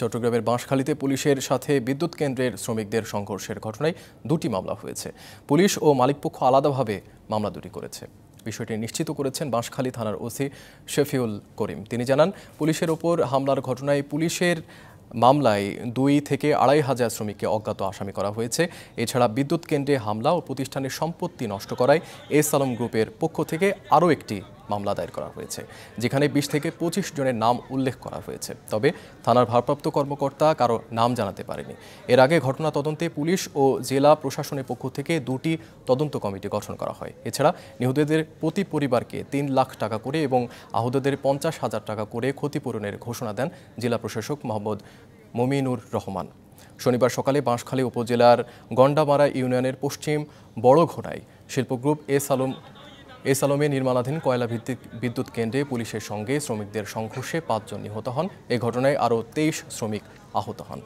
চট্টগ্রামের বাঁশখালীতে পুলিশের সাথে বিদ্যুৎ কেন্দ্রের শ্রমিকদের সংঘর্ষের ঘটনায় দুটি মামলা হয়েছে পুলিশ ও মালিকপক্ষ আলাদাভাবে মামলা দুটি করেছে বিষয়টি নিশ্চিত করেছেন বাঁশখালী থানার ওসি শফিউল করিম তিনি জানান পুলিশের ওপর হামলার ঘটনায় পুলিশের মামলায় দুই থেকে আড়াই হাজার শ্রমিককে অজ্ঞাত আসামি করা হয়েছে এছাড়া বিদ্যুৎ কেন্দ্রে হামলা ও প্রতিষ্ঠানের সম্পত্তি নষ্ট করায় এস আলম গ্রুপের পক্ষ থেকে আরও একটি মামলা দায়ের করা হয়েছে যেখানে বিশ থেকে পঁচিশ জনের নাম উল্লেখ করা হয়েছে তবে থানার ভারপ্রাপ্ত কর্মকর্তা কারো নাম জানাতে পারেনি এর আগে ঘটনা তদন্তে পুলিশ ও জেলা প্রশাসনের পক্ষ থেকে দুটি তদন্ত কমিটি গঠন করা হয় এছাড়া নিহতদের প্রতি পরিবারকে তিন লাখ টাকা করে এবং আহতদের পঞ্চাশ হাজার টাকা করে ক্ষতিপূরণের ঘোষণা দেন জেলা প্রশাসক মোহাম্মদ মমিনুর রহমান শনিবার সকালে বাঁশখালী উপজেলার গন্ডামারা ইউনিয়নের পশ্চিম বড়ঘোড়ায় শিল্পগ্রুপ এস আলম এস আলমে নির্মাণাধীন কয়লাভিত্তিক বিদ্যুৎ কেন্দ্রে পুলিশের সঙ্গে শ্রমিকদের সংঘর্ষে পাঁচজন নিহত হন এ ঘটনায় আরও তেইশ শ্রমিক আহত হন